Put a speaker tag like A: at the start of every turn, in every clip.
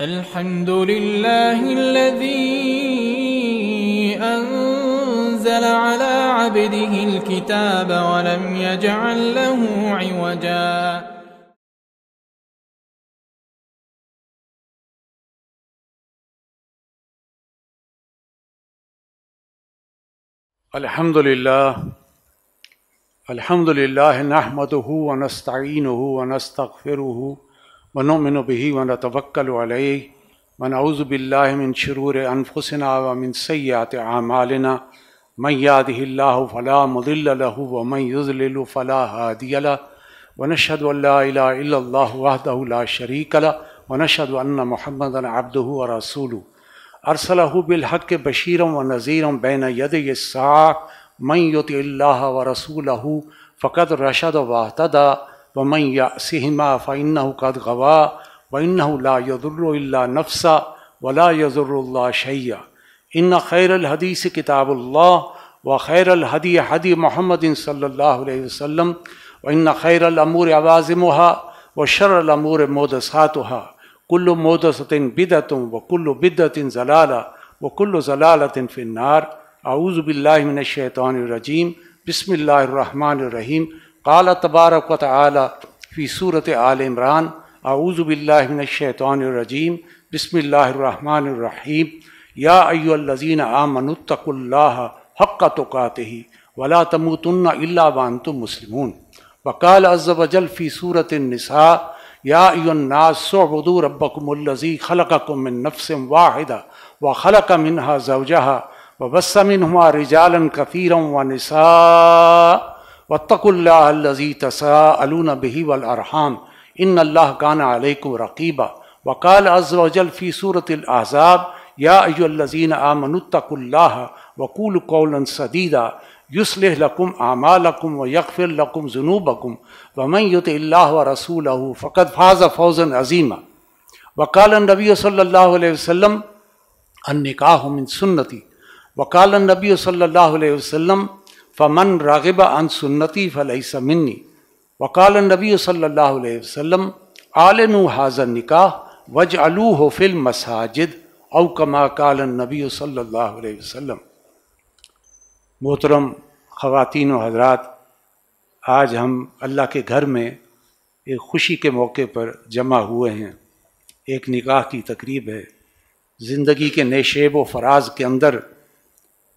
A: الحمد لله الذي أنزل على عبده الكتاب ولم يجعل له عوجا الحمد لله الحمد لله نحمده ونستعينه ونستغفره ونؤمن به ونتوكل عليه ونعوذ بالله من شرور أنفسنا ومن سيئات أعمالنا من يهده الله فلا مضل له ومن يضلل فلا هادي له ونشهد أن لا إله إلا الله وحده لا شريك له ونشهد أن محمدا عبده ورسوله أرسله بالحق بشيرا ونذيرا بين يدي الساعة من يطع الله ورسوله فقد رشد واهتدى वमन यासिमा फ़ैन कद गवा वन ला यदुल्ला नफसा वला यजुर्ला शैया इन खैरहदीस किताबुल्ला व खैरहदी हदी मोहम्मद सल्ला वसम व इन खैरमूर अवाज़महा व शरमूर मोदसातहा कुल्ल मोदसतिन बिदतुम व कुल्ल बिदतिन जलाला व कुल्ल जलालतिन फ़िनार आऊज़बिल्लिमिनशैतरजीम बसमिल्लर रहीम काल तबारक फ़ी सूरत आल इमरान आऊज़बिल्लाशैतरजीम बसमिल्लाम या अय्लज़ीन आमनतकुल्ला हक़ तो कात ही वला तमुतन अल्ला वान तुम मुसलमून वकाल अज़ल फ़ी सूरत नसा या यासबू रबकमजी खलकम नफ़सम वाहिदा व खलक मिनहा जवजहा व बसमिन हुआ रिजालन कफ़ीरम व नसा واتقوا الله الذي تساءلون به والأرحام إن الله كان عليكم رقيبا وقال عز وجل في سورة الأحزاب يا أيها الذين آمنوا اتقوا الله وقولوا قولا سديدا يصلح لكم أعمالكم ويغفر لكم ذنوبكم ومن يطع الله ورسوله فقد فاز فوزا عظيما وقال النبي صلى الله عليه وسلم النكاح من سنتي وقال النبي صلى الله عليه وسلم फ़मन रागिब अन सुन्नति फ़लई मिन्नी वकाल नबी सल्ला वसम आलन हाजन निकाह वज अलू हो फिल मसाजिद अव कमा काल नबी सल्ला वसम मोहतरम ख़वातिन हजरात आज हम अल्लाह के घर में एक खुशी के मौके पर जमा हुए हैं एक निकाह की तकरीब है ज़िंदगी के नेशेब व फराज के अंदर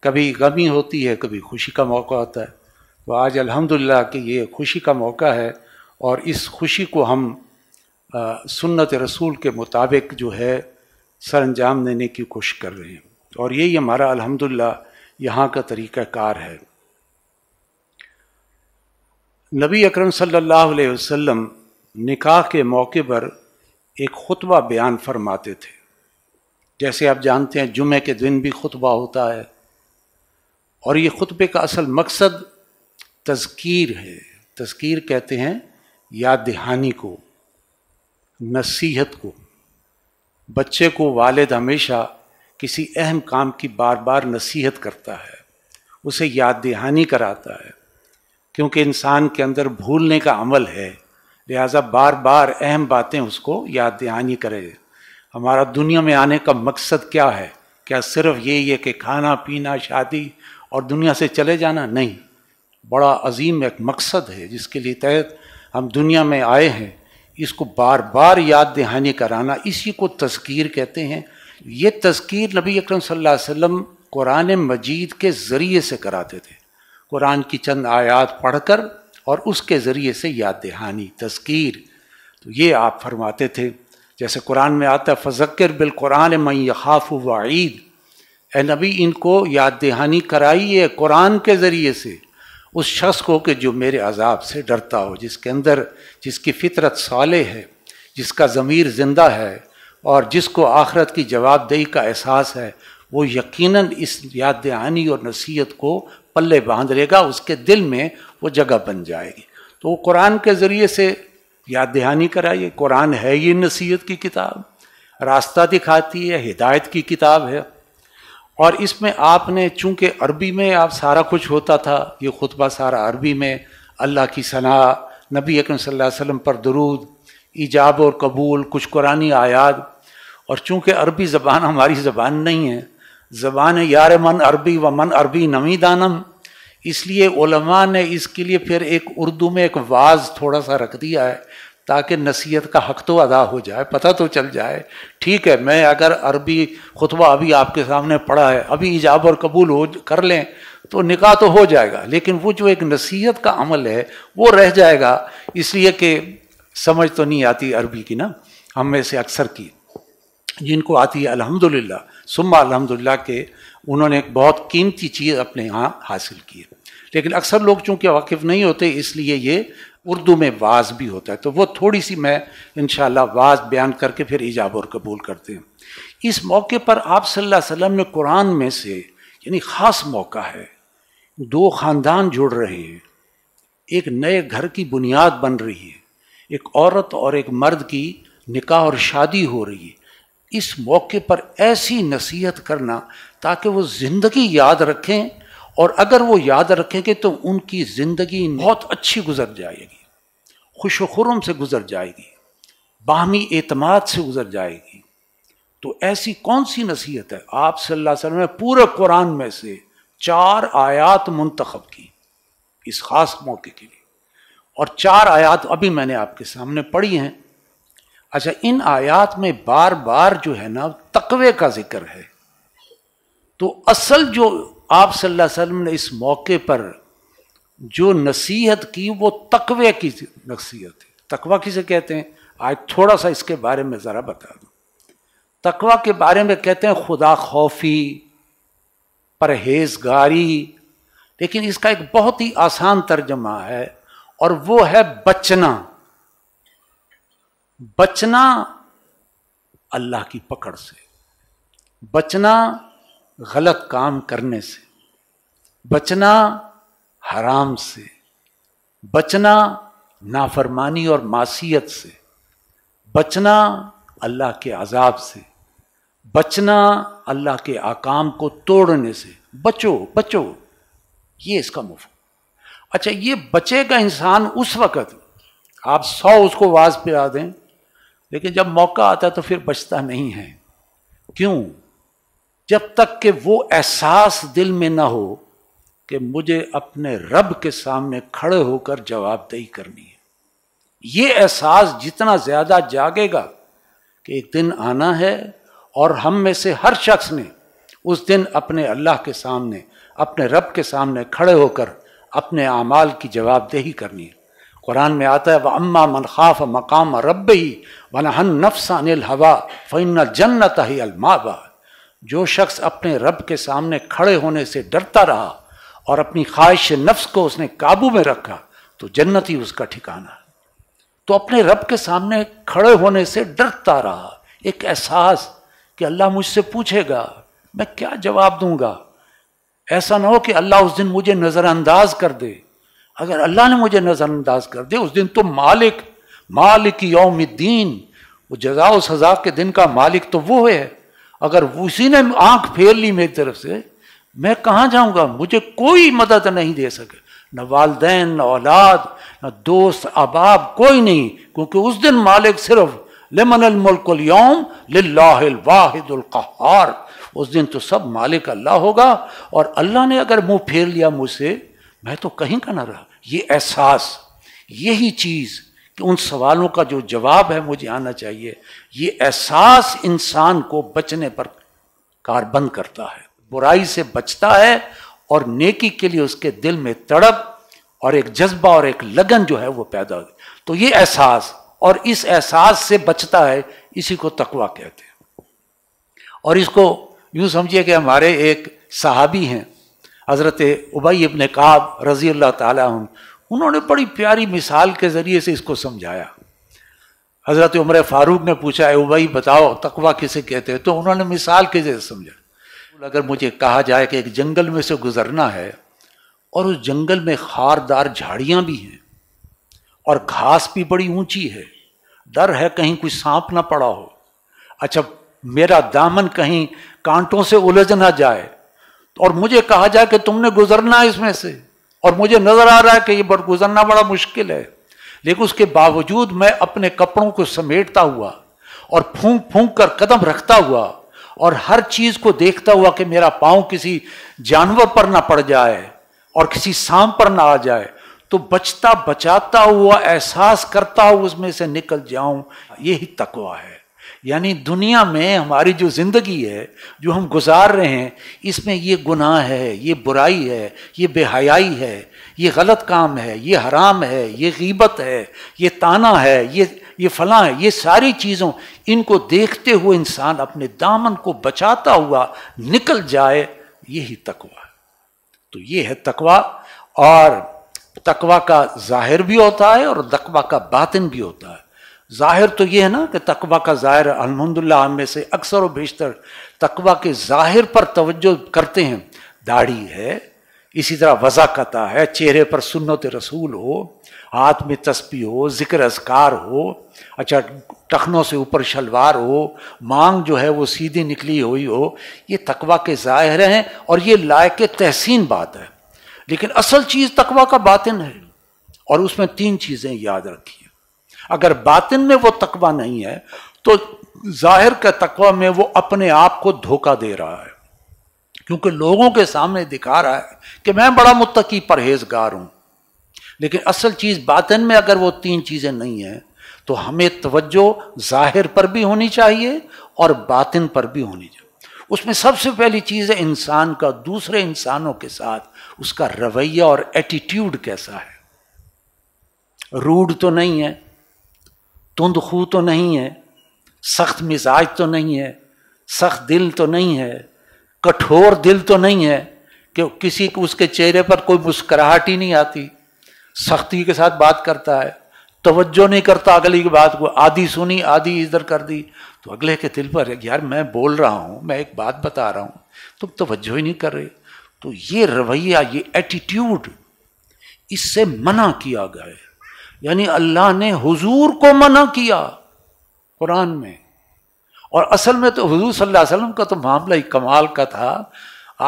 A: कभी गमी होती है कभी खुशी का मौका होता है तो आज अल्हम्दुलिल्लाह कि ये खुशी का मौका है और इस खुशी को हम सुन्नत रसूल के मुताबिक जो है सर अंजाम देने की कोशिश कर रहे हैं और यही हमारा अल्हम्दुलिल्लाह यहाँ का तरीक़ाकार है नबी अकरम सल्लल्लाहु अलैहि वसल्लम निकाह के मौके पर एक खुतबा बयान फरमाते थे जैसे आप जानते हैं जुमे के दिन भी खुतबा होता है और ये खुतबे का असल मकसद तस्कीर है तस्कीर कहते हैं याद दहानी को नसीहत को बच्चे को वालिद हमेशा किसी अहम काम की बार बार नसीहत करता है उसे याद दहानी कराता है क्योंकि इंसान के अंदर भूलने का अमल है लिहाजा बार बार अहम बातें उसको याद दहानी करे हमारा दुनिया में आने का मकसद क्या है क्या सिर्फ यही है कि खाना पीना शादी और दुनिया से चले जाना नहीं बड़ा अजीम एक मकसद है जिसके लिए तहत हम दुनिया में आए हैं इसको बार बार याद दहानी कराना इसी को तस्कीर कहते हैं ये तस्कीर नबी अकरम सल्लल्लाहु अलैहि वसल्लम कुरान मजीद के ज़रिए से कराते थे कुरान की चंद आयात पढ़कर और उसके ज़रिए से याद दहानी तस्कीर तो ये आप फरमाते थे जैसे कुरान में आता है फ़ज़क्र बिल कुरान मई खाफ वईद ए नबी इनको याद दहानी कराइए कुरान के ज़रिए से उस शख्स को कि जो मेरे अजाब से डरता हो जिसके अंदर जिसकी फितरत साले है जिसका ज़मीर ज़िंदा है और जिसको आखरत की जवाबदेही का एहसास है वो यकीनन इस याद दहानी और नसीहत को पल्ले बांध लेगा उसके दिल में वो जगह बन जाएगी तो वो कुरान के ज़रिए से याद दहानी कराइए कुरान है ये नसीहत की किताब रास्ता दिखाती है हिदायत की किताब है और इसमें आपने चूंकि अरबी में आप सारा कुछ होता था ये खुतबा सारा अरबी में अल्लाह की सना नबी अकरम पर दरूद ईजाब और कबूल कुछ कुरानी आयात और चूंकि अरबी ज़बान हमारी ज़बान नहीं है ज़बान यार मन अरबी व मन अरबी नमी दानम इसलिए ने इसके लिए फिर एक उर्दू में एक वाज थोड़ा सा रख दिया है ताकि नसीहत का हक तो अदा हो जाए पता तो चल जाए ठीक है मैं अगर अरबी खुतबा अभी आपके सामने पढ़ा है अभी ईजाब और कबूल हो कर लें तो निकाह तो हो जाएगा लेकिन वो जो एक नसीहत का अमल है वो रह जाएगा इसलिए कि समझ तो नहीं आती अरबी की ना हम में से अक्सर की जिनको आती है अलहमदिल्ला सुम्मा अलहमदिल्ला के उन्होंने एक बहुत कीमती चीज़ अपने यहाँ हासिल की है लेकिन अक्सर लोग चूँकि वाकिफ़ नहीं होते इसलिए ये उर्दू में वाज भी होता है तो वो थोड़ी सी मैं इन वाज बयान करके फिर ईजाब और कबूल करते हैं इस मौके पर आप सल्लल्लाहु अलैहि वसल्लम ने कुरान में से यानी ख़ास मौका है दो ख़ानदान जुड़ रहे हैं एक नए घर की बुनियाद बन रही है एक औरत और एक मर्द की निकाह और शादी हो रही है इस मौके पर ऐसी नसीहत करना ताकि वो ज़िंदगी याद रखें और अगर वो याद रखेंगे तो उनकी ज़िंदगी बहुत अच्छी गुजर जाएगी खुश खुरम से गुजर जाएगी बाहमी एतमाद से गुजर जाएगी तो ऐसी कौन सी नसीहत है आप सल्लल्लाहु अलैहि वसल्लम ने पूरे कुरान में से चार आयात मंतखब की इस ख़ास मौके के लिए और चार आयात अभी मैंने आपके सामने पढ़ी हैं अच्छा इन आयात में बार बार जो है ना तकवे का जिक्र है तो असल जो आप सल्लल्लाहु अलैहि वसल्लम ने इस मौके पर जो नसीहत की वो तकवे की नसीहत है तकवा किसे कहते हैं आज थोड़ा सा इसके बारे में ज़रा बता दूँ तकवा के बारे में कहते हैं खुदा खौफी परहेजगारी लेकिन इसका एक बहुत ही आसान तर्जमा है और वो है बचना बचना अल्लाह की पकड़ से बचना गलत काम करने से बचना हराम से बचना नाफरमानी और मासीत से बचना अल्लाह के अजाब से बचना अल्लाह के आकाम को तोड़ने से बचो बचो ये इसका मुफ अच्छा ये बचेगा इंसान उस वक़्त आप सौ उसको वाज पिला दें लेकिन जब मौका आता है तो फिर बचता नहीं है क्यों जब तक कि वो एहसास दिल में ना हो कि मुझे अपने रब के सामने खड़े होकर जवाबदेही करनी है ये एहसास जितना ज़्यादा जागेगा कि एक दिन आना है और हम में से हर शख्स ने उस दिन अपने अल्लाह के सामने अपने रब के सामने खड़े होकर अपने आमाल की जवाबदेही करनी है कुरान में आता है वह अम्मा मन खाफ मकाम रब ही वन नफ्स अनिल हवा फ़ैन जन्नत ही अलमाबा जो शख्स अपने रब के सामने खड़े होने से डरता रहा और अपनी ख्वाहिश नफ्स को उसने काबू में रखा तो जन्नत ही उसका ठिकाना तो अपने रब के सामने खड़े होने से डरता रहा एक एहसास कि अल्लाह मुझसे पूछेगा मैं क्या जवाब दूंगा ऐसा ना हो कि अल्लाह उस दिन मुझे नज़रअंदाज कर दे अगर अल्लाह ने मुझे नज़रअंदाज कर दे उस दिन तो मालिक मालिक योम दीन वो जजा सज़ा के दिन का मालिक तो वो है अगर उसी ने आंख फेर ली मेरी तरफ से मैं कहाँ जाऊंगा मुझे कोई मदद नहीं दे सके न वालदेन न औलाद न दोस्त अबाब कोई नहीं क्योंकि उस दिन मालिक सिर्फ लेमन मुल्कलयौम लाहिदुल्कार उस दिन तो सब मालिक अल्लाह होगा और अल्लाह ने अगर मुंह फेर लिया मुझसे मैं तो कहीं का ना रहा ये एहसास यही चीज़ कि उन सवालों का जो जवाब है मुझे आना चाहिए ये एहसास इंसान को बचने पर कारबंद करता है बुराई से बचता है और नेकी के लिए उसके दिल में तड़प और एक जज्बा और एक लगन जो है वो पैदा हो तो ये एहसास और इस एहसास से बचता है इसी को तकवा कहते हैं और इसको यूं समझिए कि हमारे एक सहाबी हैं हज़रत उबई इबन काब रज़ी अल्लाह तुम उन्होंने बड़ी प्यारी मिसाल के ज़रिए से इसको समझाया हज़रत उमर फारूक ने पूछा है भाई बताओ तकवा किसे कहते हैं तो उन्होंने मिसाल के जरिए समझा अगर मुझे कहा जाए कि एक जंगल में से गुजरना है और उस जंगल में खारदार झाड़ियाँ भी हैं और घास भी बड़ी ऊंची है डर है कहीं कुछ सांप ना पड़ा हो अच्छा मेरा दामन कहीं कांटों से उलझ ना जाए और मुझे कहा जाए कि तुमने गुजरना है इसमें से और मुझे नजर आ रहा है कि ये बड़ गुजरना बड़ा मुश्किल है लेकिन उसके बावजूद मैं अपने कपड़ों को समेटता हुआ और फूंक फूंक कर कदम रखता हुआ और हर चीज को देखता हुआ कि मेरा पांव किसी जानवर पर ना पड़ जाए और किसी सांप पर ना आ जाए तो बचता बचाता हुआ एहसास करता हुआ उसमें से निकल जाऊं यही तकवा है यानी दुनिया में हमारी जो ज़िंदगी है जो हम गुजार रहे हैं इसमें ये गुनाह है ये बुराई है ये बेहयाई है ये गलत काम है ये हराम है ये गीबत है ये ताना है ये ये फलां है ये सारी चीज़ों इनको देखते हुए इंसान अपने दामन को बचाता हुआ निकल जाए यही तकवा तो ये है तकवा और तकवा का जाहिर भी होता है और तकवा का बातिन भी होता है ज़ाहिर तो ये है ना कि तकबा का ज़ाहिर अलहमदिल्ला हम में से अक्सर और बेशतर तकवा के ज़ाहिर पर तवज्जो करते हैं दाढ़ी है इसी तरह वज़ाकता है चेहरे पर सुन्नत रसूल हो हाथ में तस्बी हो जिक्र असकार हो अच्छा टखनों से ऊपर शलवार हो मांग जो है वो सीधी निकली हुई हो ये तकबा के ज़ाहिर हैं और ये लायक तहसीन बात है लेकिन असल चीज़ तकबा का बातिन है और उसमें तीन चीज़ें याद रखिए अगर बातिन में वो तकवा नहीं है तो जाहिर का तकवा में वो अपने आप को धोखा दे रहा है क्योंकि लोगों के सामने दिखा रहा है कि मैं बड़ा मुतकी परहेजगार हूं लेकिन असल चीज़ बातिन में अगर वो तीन चीज़ें नहीं है तो हमें तवज्जो जाहिर पर भी होनी चाहिए और बातिन पर भी होनी चाहिए उसमें सबसे पहली चीज़ है इंसान का दूसरे इंसानों के साथ उसका रवैया और एटीट्यूड कैसा है रूड तो नहीं है तुंद खू तो नहीं है सख्त मिजाज तो नहीं है सख्त दिल तो नहीं है कठोर दिल तो नहीं है कि किसी को उसके चेहरे पर कोई मुस्कराहट ही नहीं आती सख्ती के साथ बात करता है तोज्जो नहीं करता अगली की बात को आधी सुनी आधी इधर कर दी तो अगले के दिल पर है यार मैं बोल रहा हूँ मैं एक बात बता रहा हूँ तुम तवज्जो ही नहीं कर रहे तो ये रवैया ये एटीट्यूड इससे मना किया गया है यानी अल्लाह ने हुजूर को मना किया कुरान में और असल में तो हजूर सल्लल्लाहु अलैहि वसल्लम का तो मामला ही कमाल का था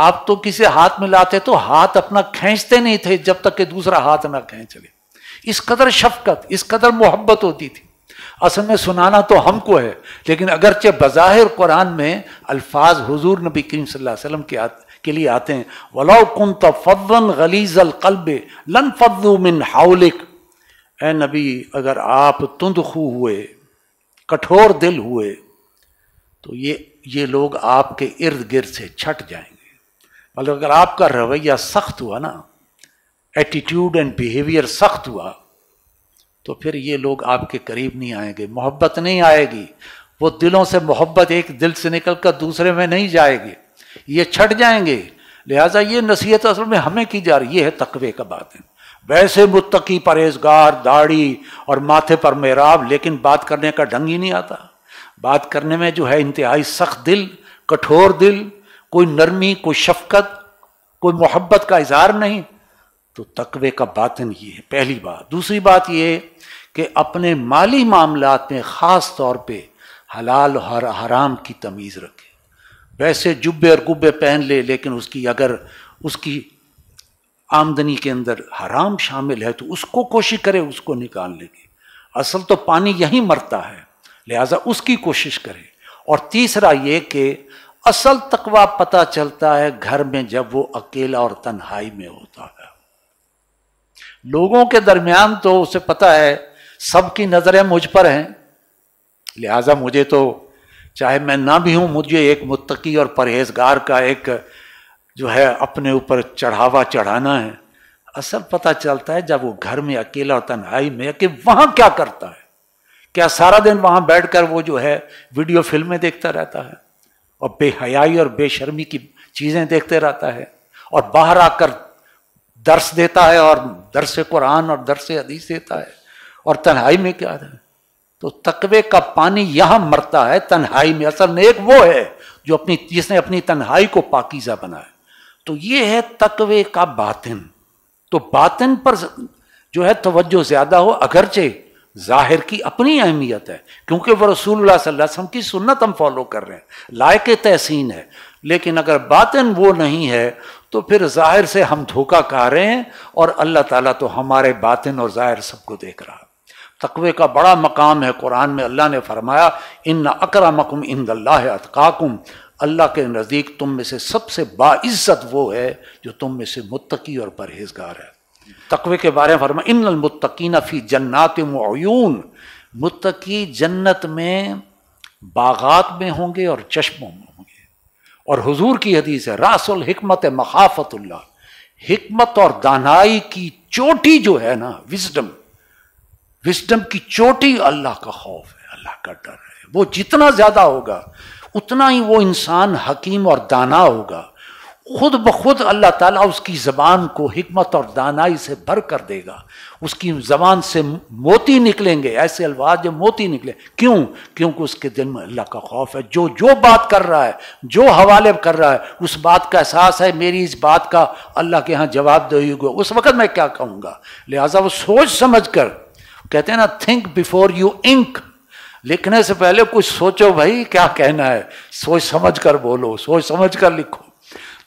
A: आप तो किसी हाथ में लाते तो हाथ अपना खींचते नहीं थे जब तक कि दूसरा हाथ ना खींच ले इस कदर शफकत इस कदर मोहब्बत होती थी असल में सुनाना तो हमको है लेकिन अगरचे बज़ाहिर कुरान में अल्फाज हुजूर नबी करीम सल्लल्लाहु अलैहि वसल्लम के आते के लिए आते हैं वलाउ कुन तफवन गलीज़ल कल्ब लन फद्दू मिन हाउलिक ए नबी अगर आप तुंदखू हुए कठोर दिल हुए तो ये ये लोग आपके इर्द गिर्द से छट जाएंगे मतलब अगर आपका रवैया सख्त हुआ ना एटीट्यूड एंड बिहेवियर सख्त हुआ तो फिर ये लोग आपके करीब नहीं आएंगे मोहब्बत नहीं आएगी वो दिलों से मोहब्बत एक दिल से निकल कर दूसरे में नहीं जाएगी ये छट जाएंगे लिहाजा ये नसीहत असल में हमें की जा रही है तकवे का बात है वैसे मुत्तकी परहेजगार दाढ़ी और माथे पर मेराब लेकिन बात करने का ढंग ही नहीं आता बात करने में जो है इंतहाई सख्त दिल कठोर दिल कोई नरमी कोई शफकत कोई मोहब्बत का इजहार नहीं तो तकवे का बातन ये है पहली बात दूसरी बात ये कि अपने माली मामला में ख़ास तौर पर हलाल और हराम की तमीज़ रखे वैसे जुब्बे और गुब्बे पहन ले लेकिन उसकी अगर उसकी आमदनी के अंदर हराम शामिल है तो उसको कोशिश करे उसको निकालने की असल तो पानी यहीं मरता है लिहाजा उसकी कोशिश करे और तीसरा ये कि असल तकवा पता चलता है घर में जब वो अकेला और तन्हाई में होता है लोगों के दरमियान तो उसे पता है सबकी नज़रें मुझ पर हैं लिहाजा मुझे तो चाहे मैं ना भी हूं मुझे एक मुत्तकी और परहेजगार का एक जो है अपने ऊपर चढ़ावा चढ़ाना है असल पता चलता है जब वो घर में अकेला तन्हाई में कि वहां क्या करता है क्या सारा दिन वहां बैठकर वो जो है वीडियो फिल्में देखता रहता है और बेहयाई और बेशर्मी की चीजें देखते रहता है और बाहर आकर दर्श देता है और दर्श कुरान और दर्श हदीस देता है और तन्हाई में क्या है तो तकवे का पानी यहां मरता है तन्हाई में असल नेक वो है जो अपनी जिसने अपनी तन्हाई को पाकिजा बनाया तो ये है तकवे का बातिन तो बातिन पर जो है तवज्जो ज़्यादा हो अगरचे जाहिर की अपनी अहमियत है क्योंकि वह रसूल की सुन्नत हम फॉलो कर रहे हैं लायक तहसीन है लेकिन अगर बातिन वो नहीं है तो फिर जाहिर से हम धोखा खा रहे हैं और अल्लाह ताला तो हमारे बातिन और जाहिर सबको देख रहा है तकवे का बड़ा मकाम है कुरान में अल्लाह ने फरमाया इन अकरमकुम मकुम इन अतकाकुम अल्लाह के नज़दीक तुम में से सबसे बाइज्जत वो है जो तुम में से मुतकी और परहेजगार है तकवे के बारे में फरमा इन मुतकीन फ़ी जन्नात मयून मुतकी जन्नत में बागात में होंगे और चश्मों में होंगे और हुजूर की हदीस है रासुल हिकमत मखाफतुल्ला हिकमत और दानाई की चोटी जो है ना विजडम विजडम की चोटी अल्लाह का खौफ है अल्लाह का डर है वो जितना ज़्यादा होगा उतना ही वो इंसान हकीम और दाना होगा खुद ब खुद अल्लाह ताला उसकी ज़बान को हमत और दानाई से भर कर देगा उसकी ज़बान से मोती निकलेंगे ऐसे अल्वाज मोती निकले क्यों क्योंकि उसके दिल में अल्लाह का खौफ है जो जो बात कर रहा है जो हवाले कर रहा है उस बात का एहसास है मेरी इस बात का अल्लाह के यहाँ जवाब दही उस वक्त मैं क्या कहूँगा लिहाजा वो सोच समझ कर कहते हैं ना थिंक बिफोर यू इंक लिखने से पहले कुछ सोचो भाई क्या कहना है सोच समझ कर बोलो सोच समझ कर लिखो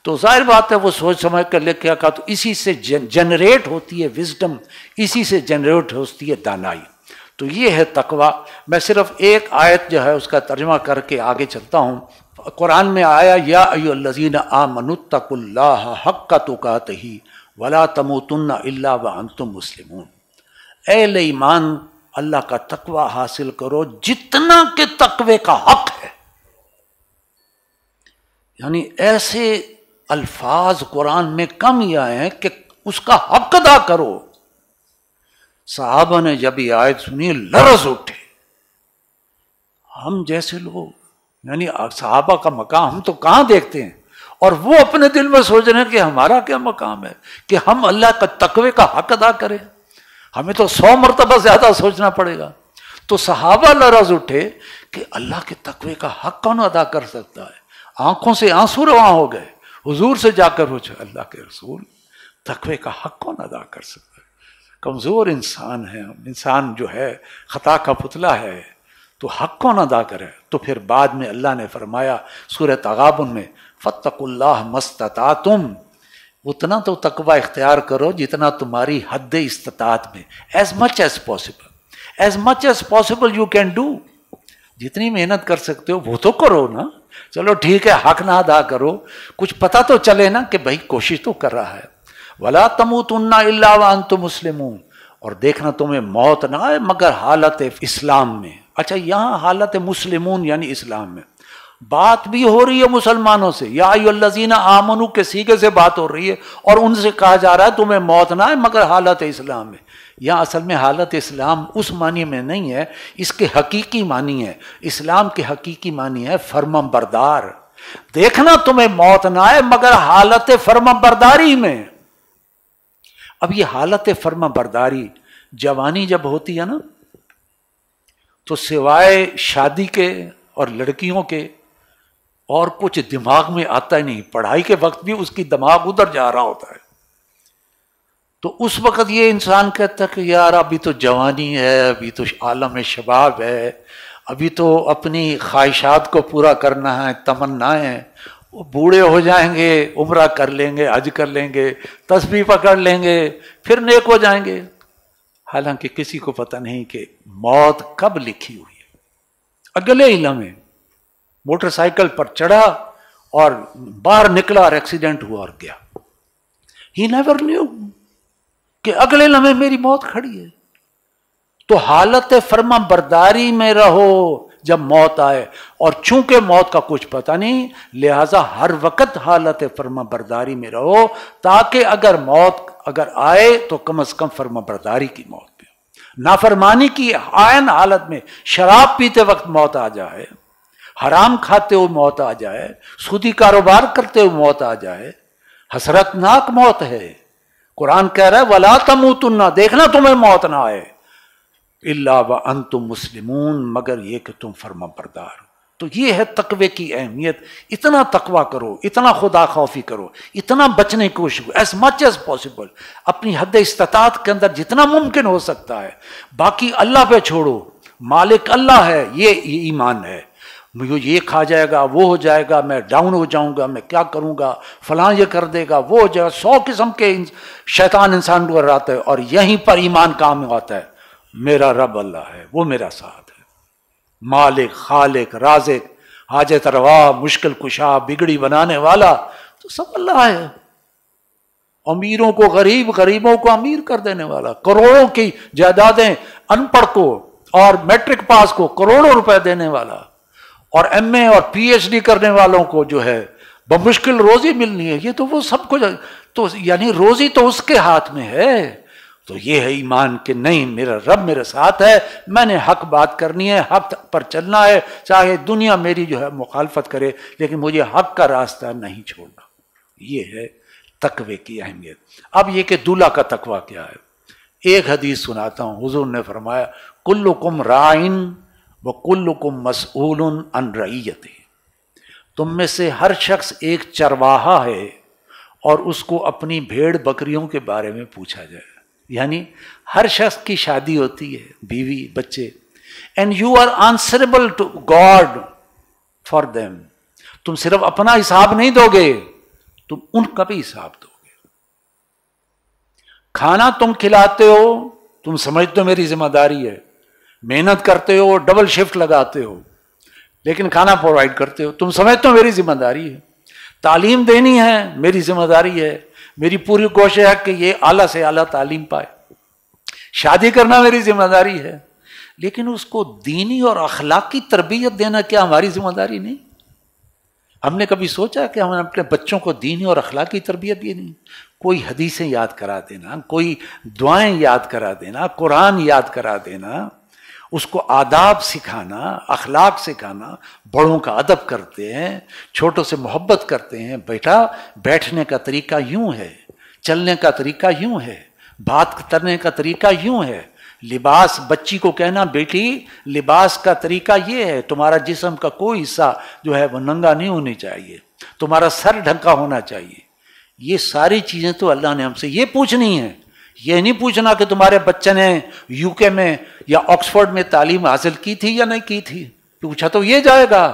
A: तो जाहिर बात है वो सोच समझ कर क्या का तो इसी से जनरेट होती है विजडम इसी से जनरेट होती है दानाई तो ये है तकवा मैं सिर्फ एक आयत जो है उसका तर्जमा करके आगे चलता हूँ कुरान में आया या अयोलजीन आ मनुतकुल्ला हक का तो कहते ही वला तमोतुन्ना अल्ला व अंतुम मुस्लिम ईमान अल्लाह का तकवा हासिल करो जितना के तकवे का हक है यानी ऐसे अल्फाज कुरान में कम ही आए हैं कि उसका हक अदा करो साहबा ने जब ये आयत सुनी लरस उठे हम जैसे लोग यानी साहबा का मकाम हम तो कहां देखते हैं और वो अपने दिल में सोच रहे हैं कि हमारा क्या मकाम है कि हम अल्लाह का तकवे का हक अदा करें हमें तो सौ मरतबा ज्यादा सोचना पड़ेगा तो सहाबा लरज उठे कि अल्लाह के तकवे का हक कौन अदा कर सकता है आंखों से आंसू रवा हो गए हुजूर से जाकर पूछे अल्लाह के रसूल तकवे का हक कौन अदा कर सकता है कमज़ोर इंसान है इंसान जो है ख़ता का पुतला है तो हक कौन अदा करे तो फिर बाद में अल्लाह ने फरमाया सूर तगाबन में फतकुल्ला मस्तता तुम उतना तो तकबा इख्तियार करो जितना तुम्हारी हद इस्तात में as much as possible as much as possible you can do जितनी मेहनत कर सकते हो वो तो करो ना चलो ठीक है हक ना अदा करो कुछ पता तो चले ना कि भाई कोशिश तो कर रहा है वला तमु तुन्ना इलावान तो मुस्लिम और देखना तुम्हें मौत ना आए मगर हालत इस्लाम में अच्छा यहाँ हालत मुस्लिम यानी इस्लाम में बात भी हो रही है मुसलमानों से या याजीना आमनु के सीगे से बात हो रही है और उनसे कहा जा रहा है तुम्हें मौत ना है मगर हालत इस्लाम में या असल में हालत इस्लाम उस मानी में नहीं है इसके हकीकी मानी है इस्लाम के हकीकी मानी है फर्म बरदार देखना तुम्हें मौत ना है मगर हालत फर्मा बरदारी में अब ये हालत फर्मा बरदारी जवानी जब होती है ना तो सिवाय शादी के और लड़कियों के और कुछ दिमाग में आता ही नहीं पढ़ाई के वक्त भी उसकी दिमाग उधर जा रहा होता है तो उस वक्त ये इंसान कहता कि यार अभी तो जवानी है अभी तो आलम शबाब है अभी तो अपनी ख्वाहिशात को पूरा करना है तमन्नाएं हैं बूढ़े हो जाएंगे उम्र कर लेंगे हज कर लेंगे तस्वीर पकड़ लेंगे फिर नेक हो जाएंगे हालांकि किसी को पता नहीं कि मौत कब लिखी हुई है अगले इलम में मोटरसाइकिल पर चढ़ा और बाहर निकला और एक्सीडेंट हुआ और गया ही नेवर न्यू कि अगले लम्हे मेरी मौत खड़ी है तो हालत फर्मा बर्दारी में रहो जब मौत आए और चूंकि मौत का कुछ पता नहीं लिहाजा हर वक्त हालत फर्मा बर्दारी में रहो ताकि अगर मौत अगर आए तो कम अज कम फर्मा बर्दारी की मौत पे नाफरमानी की आयन हालत में शराब पीते वक्त मौत आ जाए हराम खाते हुए मौत आ जाए सूदी कारोबार करते हुए मौत आ जाए हसरतनाक मौत है कुरान कह रहा है वला तुन्ना देखना तुम्हें मौत ना आए इल्ला व अंतुम मुस्लिमून मगर ये कि तुम फर्मा बरदार हो तो ये है तकवे की अहमियत इतना तकवा करो इतना खुदा खौफी करो इतना बचने की कोशिश करो एज मच एज पॉसिबल अपनी हद इस्तात के अंदर जितना मुमकिन हो सकता है बाकी अल्लाह पे छोड़ो मालिक अल्लाह है ये ईमान है मुझे ये खा जाएगा वो हो जाएगा मैं डाउन हो जाऊंगा मैं क्या करूंगा फलां ये कर देगा वो हो जाएगा सौ किस्म के शैतान इंसान को रहता है और यहीं पर ईमान काम आता है मेरा रब अल्लाह है वो मेरा साथ है मालिक खालिक राजिक हाजत तरवा मुश्किल कुशा बिगड़ी बनाने वाला तो सब अल्लाह है अमीरों को गरीब गरीबों को अमीर कर देने वाला करोड़ों की जायदादें अनपढ़ को और मैट्रिक पास को करोड़ों रुपए देने वाला और एमए और पीएचडी करने वालों को जो है बमुश्किल रोजी मिलनी है ये तो वो सब कुछ तो यानी रोजी तो उसके हाथ में है तो ये है ईमान कि नहीं मेरा रब मेरे साथ है मैंने हक बात करनी है हक पर चलना है चाहे दुनिया मेरी जो है मुखालफत करे लेकिन मुझे हक का रास्ता नहीं छोड़ना ये है तकवे की अहमियत अब ये कि दूल्हा का तकवा क्या है एक हदीस सुनाता हूँ हुजूर ने फरमाया कुल्लुकुम राइन कुल को मसूल अन रैयत तुम में से हर शख्स एक चरवाहा है और उसको अपनी भेड़ बकरियों के बारे में पूछा जाए यानी हर शख्स की शादी होती है बीवी बच्चे and you are answerable to God for them तुम सिर्फ अपना हिसाब नहीं दोगे तुम उनका भी हिसाब दोगे खाना तुम खिलाते हो तुम समझते हो मेरी जिम्मेदारी है मेहनत करते हो डबल शिफ्ट लगाते हो लेकिन खाना प्रोवाइड करते हो तुम समझते हो तो मेरी जिम्मेदारी है तालीम देनी है मेरी जिम्मेदारी है मेरी पूरी कोशिश है कि ये आला से आला तालीम पाए शादी करना मेरी जिम्मेदारी है लेकिन उसको दीनी और अखलाकी तरबियत देना क्या हमारी जिम्मेदारी नहीं हमने कभी सोचा कि हम अपने बच्चों को दीनी और अखलाकी तरबियत भी नहीं कोई हदीसें याद करा देना कोई दुआएं याद करा देना कुरान याद करा देना उसको आदाब सिखाना अखलाक सिखाना बड़ों का अदब करते हैं छोटों से मोहब्बत करते हैं बेटा बैठने का तरीका यूं है चलने का तरीका यूं है बात करने का तरीका यूं है लिबास बच्ची को कहना बेटी लिबास का तरीका ये है तुम्हारा जिसम का कोई हिस्सा जो है वो नंगा नहीं होनी चाहिए तुम्हारा सर ढंका होना चाहिए ये सारी चीज़ें तो अल्लाह ने हमसे ये पूछनी है ये नहीं पूछना कि तुम्हारे बच्चे ने यूके में या ऑक्सफोर्ड में तालीम हासिल की थी या नहीं की थी पूछा तो ये जाएगा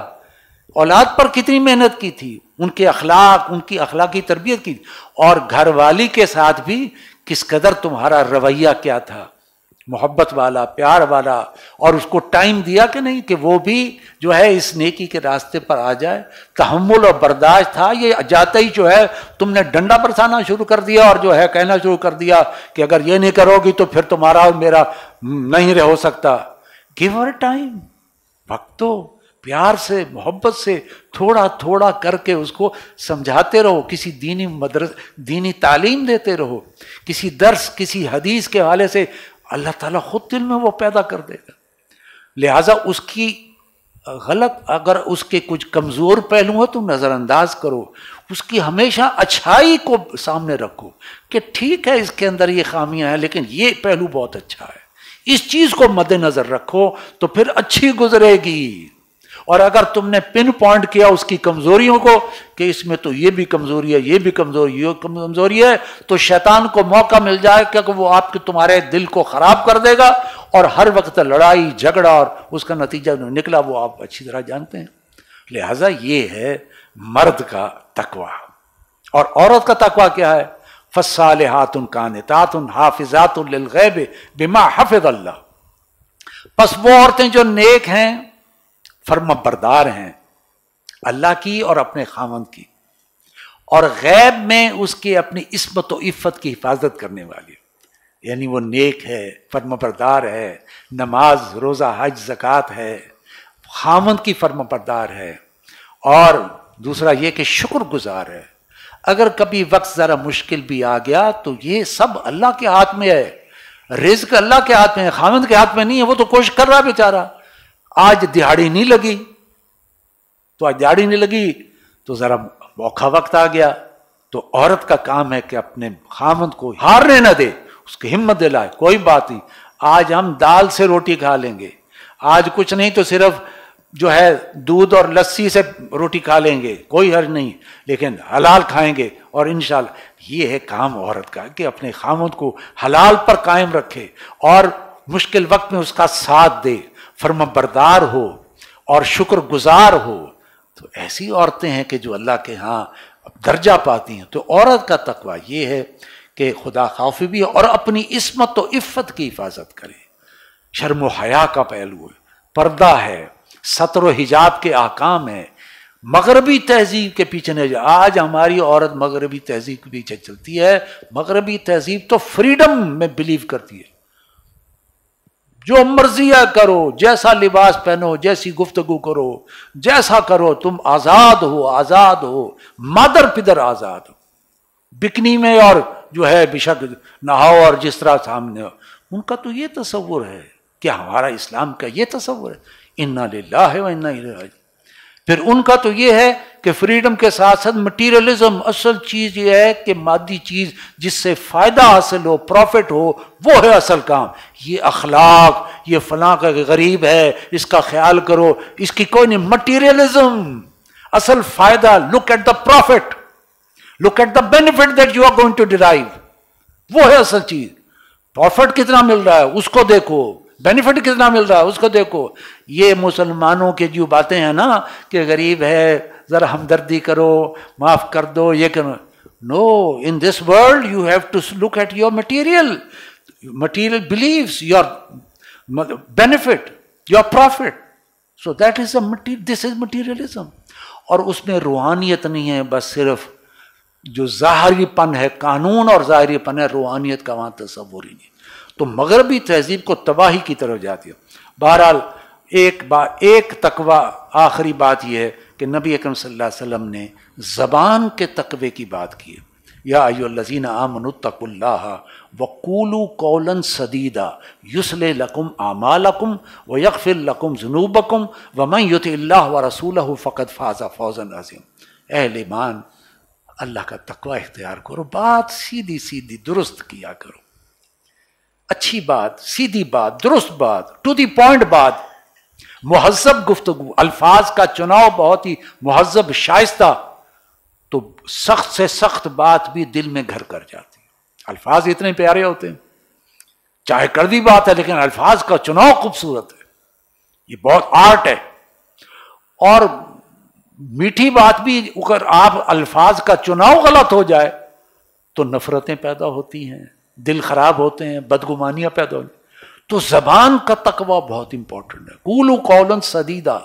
A: औलाद पर कितनी मेहनत की थी उनके अखलाक उनकी अखलाकी तरबियत की और घर वाली के साथ भी किस कदर तुम्हारा रवैया क्या था मोहब्बत वाला प्यार वाला और उसको टाइम दिया कि नहीं कि वो भी जो है इस नेकी के रास्ते पर आ जाए तहमुल और बर्दाश्त था ये जाते ही जो है तुमने डंडा बरसाना शुरू कर दिया और जो है कहना शुरू कर दिया कि अगर ये नहीं करोगी तो फिर तुम्हारा और मेरा नहीं रह हो सकता गिव अर टाइम भक्तो प्यार से मोहब्बत से थोड़ा थोड़ा करके उसको समझाते रहो किसी दीनी मदरस दीनी तालीम देते रहो किसी दर्स किसी हदीस के हवाले से अल्लाह ताला खुद दिल में वो पैदा कर देगा लिहाजा उसकी गलत अगर उसके कुछ कमज़ोर पहलू हो तुम नज़रअंदाज करो उसकी हमेशा अच्छाई को सामने रखो कि ठीक है इसके अंदर ये खामियां हैं लेकिन ये पहलू बहुत अच्छा है इस चीज़ को मद्देनज़र रखो तो फिर अच्छी गुजरेगी और अगर तुमने पिन पॉइंट किया उसकी कमजोरियों को कि इसमें तो ये भी कमजोरी है ये भी कमजोरी ये कमजोरी है तो शैतान को मौका मिल जाए क्योंकि वो आपके तुम्हारे दिल को खराब कर देगा और हर वक्त लड़ाई झगड़ा और उसका नतीजा निकला वो आप अच्छी तरह जानते हैं लिहाजा ये है मर्द का तकवा और औरत का तकवा क्या है फसाल हाथुन कानतातुन हाफिजातुल गैब बिमा हफिज अल्लाह बस वो औरतें जो नेक हैं फर्म बरदार हैं अल्लाह की और अपने खामंद की और गैब में उसके अपनी इस्मत व इफ़त की हिफाजत करने वाली यानी वो नेक है फर्म बरदार है नमाज रोज़ा हज ज़क़़त है खामंद की फर्म बरदार है और दूसरा ये कि शुक्र गुज़ार है अगर कभी वक्त ज़रा मुश्किल भी आ गया तो ये सब अल्लाह के हाथ में है रिज्क अल्लाह के हाथ में है खामंद के हाथ में नहीं है वो तो कोशिश कर रहा बेचारा आज दिहाड़ी नहीं लगी तो आज दिहाड़ी नहीं लगी तो जरा मौखा वक्त आ गया तो औरत का काम है कि अपने खामद को हारने ना दे उसकी हिम्मत दिलाए कोई बात नहीं आज हम दाल से रोटी खा लेंगे आज कुछ नहीं तो सिर्फ जो है दूध और लस्सी से रोटी खा लेंगे कोई हर्ज नहीं लेकिन हलाल खाएंगे और इन ये है काम औरत का कि अपने खामद को हलाल पर कायम रखे और मुश्किल वक्त में उसका साथ दे फर्म बरदार हो और शुक्र गुज़ार हो तो ऐसी औरतें हैं कि जो अल्लाह के यहाँ दर्जा पाती हैं तो औरत का तकवा ये है कि खुदा खाफी भी है और अपनी इसमत तो इफ़त की हिफाजत करें शर्म हया का पहलू है पर्दा है सतर हिजाब के आकाम है मगरबी तहजीब के पीछे नहीं आज हमारी औरत मगरबी तहजीब के पीछे चलती है मगरबी तहजीब तो फ्रीडम में बिलीव करती है जो मर्जिया करो जैसा लिबास पहनो जैसी गुफ्तगु करो जैसा करो तुम आज़ाद हो आज़ाद हो मादर पिदर आज़ाद हो बिकनी में और जो है बेशक नहाओ और जिस तरह सामने हो उनका तो ये तस्वुर है कि हमारा इस्लाम का ये तस्वुर है इन्ना ला है व इन्ना फिर उनका तो ये है कि फ्रीडम के साथ साथ मटीरियलिज्म असल चीज ये है कि मादी चीज जिससे फायदा हासिल हो प्रॉफिट हो वो है असल काम ये अखलाक ये फला का गरीब है इसका ख्याल करो इसकी कोई नहीं मटीरियलिज्म असल फायदा look at the profit look at the benefit that you are going to derive वो है असल चीज प्रॉफिट कितना मिल रहा है उसको देखो बेनिफिट कितना मिल रहा है उसको देखो ये मुसलमानों के जो बातें हैं ना कि गरीब है ज़रा हमदर्दी करो माफ़ कर दो ये करो no in this world you have to look at your material material believe your benefit your profit so that is this is materialism और उसमें रूहानियत नहीं है बस सिर्फ जो ज़ाहरी पन है कानून और ज़ाहरी पन है रूहानियत का वहाँ तस्वूर ही नहीं तो मगरबी तहजीब को तबाही की तरफ जाती है बहरहाल एक बा एक तकवा आखिरी बात यह है कि नबी अकरम सल्लल्लाहु अलैहि वसल्लम ने ज़बान के तकवे की बात की या अयोलजीन आमनतकुल्ला वकूलू कौलन सदीदा युसल लकुम आमालकुम व यकफिलकुम लकुम जुनूबकुम व मैं युत व रसूल फ़कत फ़ाज़ा फौजन अजीम अहलमान अल्लाह का तकवा इख्तियार करो बात सीधी सीधी दुरुस्त किया करो अच्छी बात सीधी बात दुरुस्त बात टू दी पॉइंट बात महजब गुफ्तगु अल्फाज का चुनाव बहुत ही महजब शाइस्ता तो सख्त से सख्त बात भी दिल में घर कर जाती है अल्फाज इतने प्यारे होते हैं चाहे कर दी बात है लेकिन अल्फाज का चुनाव खूबसूरत है ये बहुत आर्ट है और मीठी बात भी अगर आप अल्फाज का चुनाव गलत हो जाए तो नफरतें पैदा होती हैं दिल खराब होते हैं बदगुमानियां पैदा होती तो जबान का तकवा बहुत इंपॉर्टेंट है कूलू कौलन सदीदा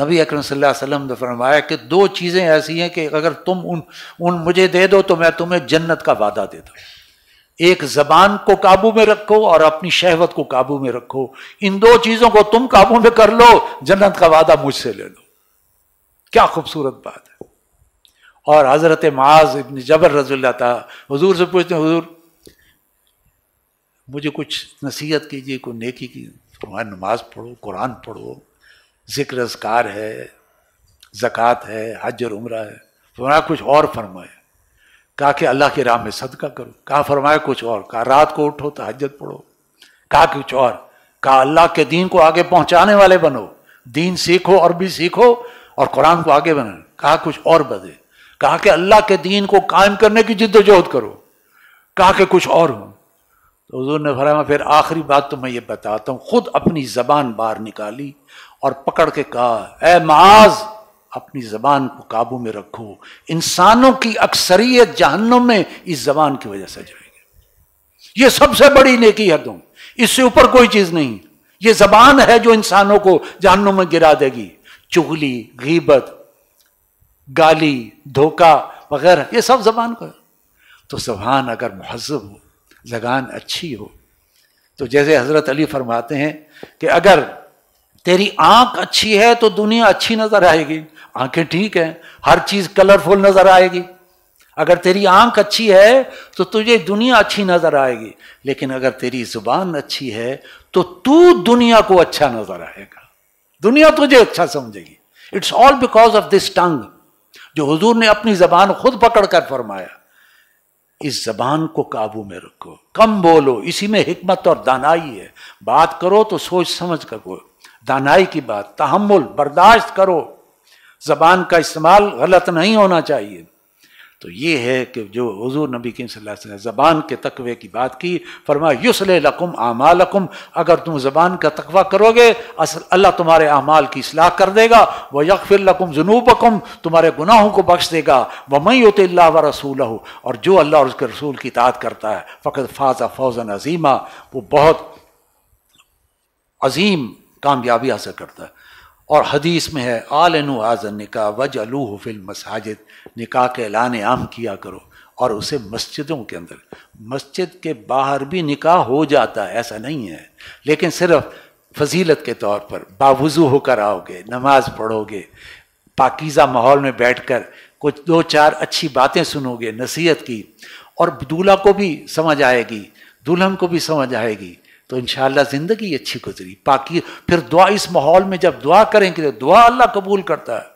A: नबी अकरम वसल्लम ने फरमाया कि दो चीज़ें ऐसी हैं कि अगर तुम उन उन मुझे दे दो तो मैं तुम्हें जन्नत का वादा देता हूँ एक जबान को काबू में रखो और अपनी शहवत को काबू में रखो इन दो चीज़ों को तुम काबू में कर लो जन्नत का वादा मुझसे ले लो क्या खूबसूरत बात है और हज़रत माज इबन जबर रजुल्ला था हजूर से पूछते हैं हजूर मुझे कुछ नसीहत कीजिए कोई नेकी की नमाज पढ़ो कुरान पढ़ो ज़िक्र अजकार है ज़क़़त है हज और उम्र है फरमाया कुछ और फरमाए कहा कि अल्लाह की राह में सदका करो कहा फरमाए कुछ और कहा रात को उठो तो हजत पढ़ो कहा कुछ और कहा अल्लाह के दीन को आगे पहुंचाने वाले बनो दीन सीखो और भी सीखो और कुरान को आगे बनाना कहा कुछ और बदे कहा कि अल्लाह के दीन को कायम करने की जिद्दोजहद करो कहा कि कुछ और हो तो हजूर ने फरमाया फिर आखिरी बात तो मैं ये बताता हूँ खुद अपनी ज़बान बाहर निकाली और पकड़ के कहा ए माज अपनी ज़बान को काबू में रखो इंसानों की अक्सरियत जहनों में इस ज़बान की वजह से जाएगी ये सबसे बड़ी नेकी है तुम इससे ऊपर कोई चीज़ नहीं ये ज़बान है जो इंसानों को जहनों में गिरा देगी चुगली गीबत गाली धोखा वगैरह ये सब जबान को है तो जबान अगर महजब हो जगान अच्छी हो तो जैसे हजरत अली फरमाते हैं कि अगर तेरी आंख अच्छी है तो दुनिया अच्छी नजर आएगी आंखें ठीक हैं हर चीज कलरफुल नजर आएगी अगर तेरी आंख अच्छी है तो तुझे दुनिया अच्छी नजर आएगी लेकिन अगर तेरी जुबान अच्छी है तो तू दुनिया को अच्छा नजर आएगा दुनिया तुझे अच्छा समझेगी it's all because of this tongue जो हजूर ने अपनी जबान खुद पकड़ कर फरमाया इस जबान को काबू में रखो कम बोलो इसी में हमत और दानाई है बात करो तो सोच समझ कर करो दानाई की बात तहमुल बर्दाश्त करो जबान का इस्तेमाल गलत नहीं होना चाहिए तो ये है कि जो हजूर नबी की ने ज़बान के तकवे की बात की फरमा युसल लकुम आमाल लकुम अगर तुम ज़बान का तकवा करोगे असल अल्लाह तुम्हारे अमाल की असलाह कर देगा वह यकफिर लकुम जुनूबकुम तुम्हारे गुनाहों को बख्श देगा व मई होते व रसूल और जो अल्लाह और उसके रसूल की ताद करता है फ़कत फाजा फौजन अजीमा वो बहुत अजीम कामयाबी हासिल करता है और हदीस में है आलनु आजन निका वज अलू फिल मसाजिद निका के ऐलान आम किया करो और उसे मस्जिदों के अंदर मस्जिद के बाहर भी निकाह हो जाता है ऐसा नहीं है लेकिन सिर्फ फजीलत के तौर पर बावजू होकर आओगे नमाज पढ़ोगे पाकिज़ा माहौल में बैठकर कुछ दो चार अच्छी बातें सुनोगे नसीहत की और दूल्हा को भी समझ आएगी दुल्हन को भी समझ आएगी तो इन ज़िंदगी अच्छी गुजरी पाकि फिर दुआ इस माहौल में जब दुआ करेंगे तो दुआ अल्लाह कबूल करता है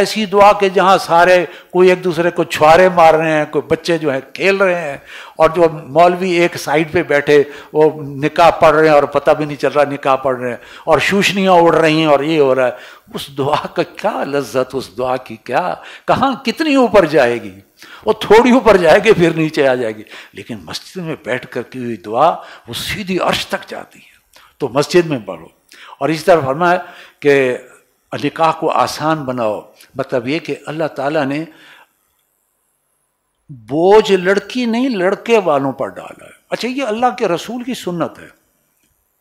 A: ऐसी दुआ के जहाँ सारे कोई एक दूसरे को छुआरे मार रहे हैं कोई बच्चे जो हैं खेल रहे हैं और जो मौलवी एक साइड पे बैठे वो निकाह पढ़ रहे हैं और पता भी नहीं चल रहा निकाह पढ़ रहे हैं और शूशनियाँ उड़ रही हैं और ये हो रहा है उस दुआ का क्या लज्जत उस दुआ की क्या कहाँ कितनी ऊपर जाएगी और थोड़ी ऊपर जाएगी फिर नीचे आ जाएगी लेकिन मस्जिद में बैठ कर की हुई दुआ वो सीधी अर्श तक जाती है तो मस्जिद में पढ़ो और इस तरह फरमाए कि निकाह को आसान बनाओ मतलब ये कि अल्लाह ताला ने बोझ लड़की नहीं लड़के वालों पर डाला है अच्छा ये अल्लाह के रसूल की सुन्नत है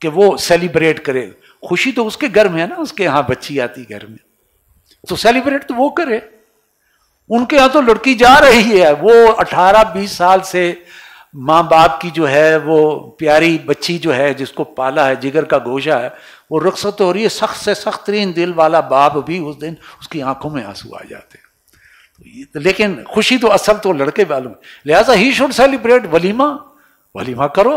A: कि वो सेलिब्रेट करे खुशी तो उसके घर में है ना उसके यहाँ बच्ची आती घर में तो सेलिब्रेट तो वो करे उनके यहाँ तो लड़की जा रही है वो 18-20 साल से माँ बाप की जो है वो प्यारी बच्ची जो है जिसको पाला है जिगर का गोशा है वो रख्सत हो रही है सख्त से सख्त तरीन दिल वाला बाप भी उस दिन उसकी आंखों में आंसू आ जाते तो, तो लेकिन खुशी तो असल तो लड़के वालों में लिहाजा ही शुड सेलिब्रेट वलीमा वलीमा करो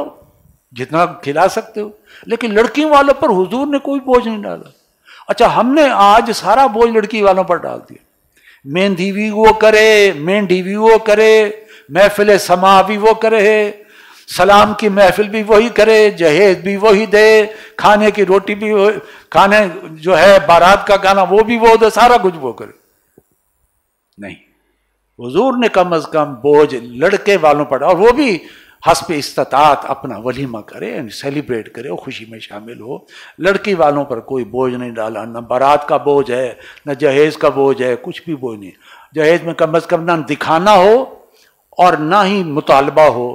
A: जितना खिला सकते हो लेकिन लड़कियों वालों पर हुजूर ने कोई बोझ नहीं डाला अच्छा हमने आज सारा बोझ लड़की वालों पर डाल दिया मेहंदी भी वो करे मेहंदी भी वो करे महफिल समा भी वो करे सलाम की महफिल भी वही करे जहेज भी वही दे खाने की रोटी भी वो खाने जो है बारात का गाना वो भी वो दे सारा कुछ वो करे नहीं हजूर ने कम अज कम बोझ लड़के वालों पर और वो भी हसब इस्तात अपना वलीमा करे यानी सेलिब्रेट करे और खुशी में शामिल हो लड़की वालों पर कोई बोझ नहीं डाला ना बारात का बोझ है ना जहेज़ का बोझ है कुछ भी बोझ नहीं जहेज में कम अज़ कम ना दिखाना हो और ना ही मुतालबा हो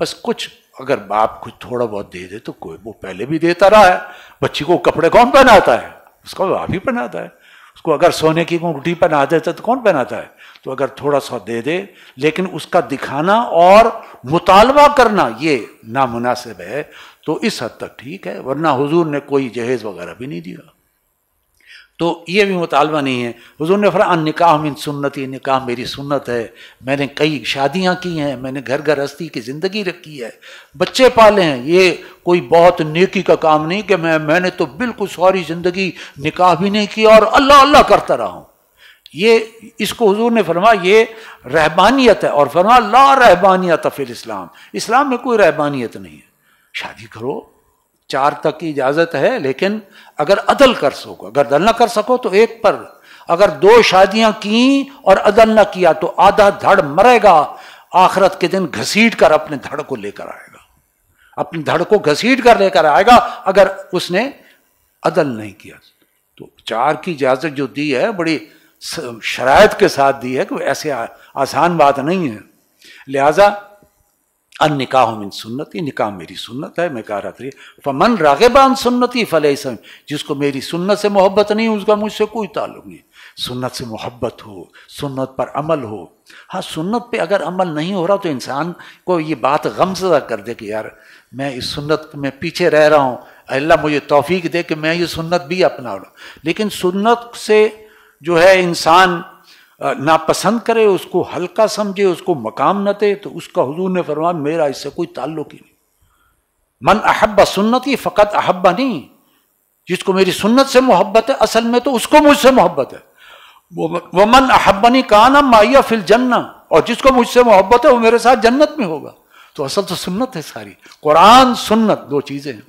A: बस कुछ अगर बाप कुछ थोड़ा बहुत दे दे तो कोई वो पहले भी देता रहा है बच्ची को कपड़े कौन पहनाता है उसका बाप ही पहनाता है उसको अगर सोने की अंगूठी पहना देता तो कौन पहनाता है तो अगर थोड़ा सा दे दे लेकिन उसका दिखाना और मुतालबा करना ये नामुनासिब है तो इस हद तक ठीक है वरना हुजूर ने कोई जहेज़ वगैरह भी नहीं दिया तो ये भी मुतालबा नहीं है हजूर ने फरा निकाह मिन सुन्नत ये निकाह मेरी सुन्नत है मैंने कई शादियाँ की हैं मैंने घर घर हस्ती की ज़िंदगी रखी है बच्चे पाले हैं ये कोई बहुत नेकी का काम नहीं कि मैं मैंने तो बिल्कुल सारी ज़िंदगी निकाह भी नहीं किया और अल्लाह अल्लाह करता रहा हूँ ये इसको हजूर ने फरमा ये रहबानियत है और फरमा ला रहबानियत फिर इस्लाम इस्लाम में कोई रहबानियत नहीं है शादी करो चार तक की इजाज़त है लेकिन अगर अदल कर सको अगर अदल ना कर सको तो एक पर अगर दो शादियां की और अदल ना किया तो आधा धड़ मरेगा आखरत के दिन घसीट कर अपने धड़ को लेकर आएगा अपने धड़ को घसीट कर लेकर आएगा अगर उसने अदल नहीं किया तो चार की इजाज़त जो दी है बड़ी शरायत के साथ दी है कि ऐसे आ, आसान बात नहीं है लिहाजा अन निकाह मिन सुन्नति निकाह मेरी सुन्नत है मैं कह रहा था फमन रागेबान सुन्नति फले जिसको मेरी सुन्नत से मोहब्बत नहीं उसका मुझसे कोई ताल्लुक नहीं सुन्नत से मोहब्बत हो सुन्नत पर अमल हो हाँ सुन्नत पे अगर अमल नहीं हो रहा तो इंसान को ये बात गम कर दे कि यार मैं इस सुन्नत में पीछे रह रहा हूँ अल्लाह मुझे तोफ़ी दे कि मैं ये सुन्नत भी अपना लूँ लेकिन सुन्नत से जो है इंसान नापसंद करे उसको हल्का समझे उसको मकाम न दे तो उसका हजूर ने फरमाया मेरा इससे कोई ताल्लुक ही नहीं मन अहब्बा सुन्नत ही फ़कत अहब्बा नहीं जिसको मेरी सुन्नत से मोहब्बत है असल में तो उसको मुझसे मोहब्बत है वो मन नहीं कहा ना माइया फिल जन्ना और जिसको मुझसे मोहब्बत है वो मेरे साथ जन्नत में होगा तो असल तो सुन्नत है सारी कुरान सुन्नत दो चीज़ें हैं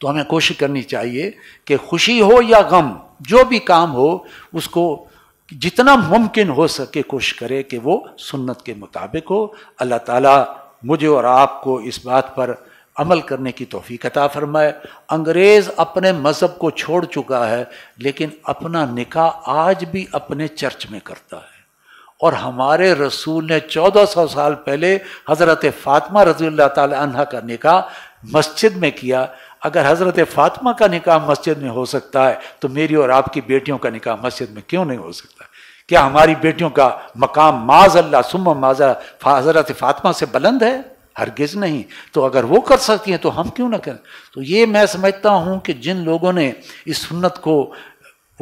A: तो हमें कोशिश करनी चाहिए कि खुशी हो या गम जो भी काम हो उसको जितना मुमकिन हो सके कोशिश करे कि वो सुन्नत के मुताबिक हो अल्लाह ताला मुझे और आपको इस बात पर अमल करने की तोहफ़ी कता फरमाए अंग्रेज़ अपने मज़हब को छोड़ चुका है लेकिन अपना निकाह आज भी अपने चर्च में करता है और हमारे रसूल ने 1400 साल पहले हज़रत फ़ातमा रजील्ला तह का निकाह मस्जिद में किया अगर हज़रत फ़ातिमा का निकाह मस्जिद में हो सकता है तो मेरी और आपकी बेटियों का निकाह मस्जिद में क्यों नहीं हो सकता क्या हमारी बेटियों का मकाम माज अल्लाह सुम माजा हज़रत फ़ातिमा से बुलंद है हरगिज़ नहीं तो अगर वो कर सकती हैं तो हम क्यों ना करें तो ये मैं समझता हूँ कि जिन लोगों ने इस सुन्नत को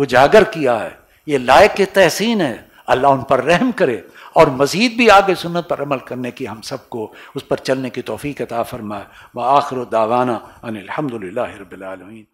A: उजागर किया है ये लायक तहसीन है अल्लाह उन पर रहम करे और मज़ीद भी आगे सुनत पर अमल करने की हम सबको उस पर चलने की तोफ़ी का ताफ़रमा व आखर दावाना अनिलहमदिल्ला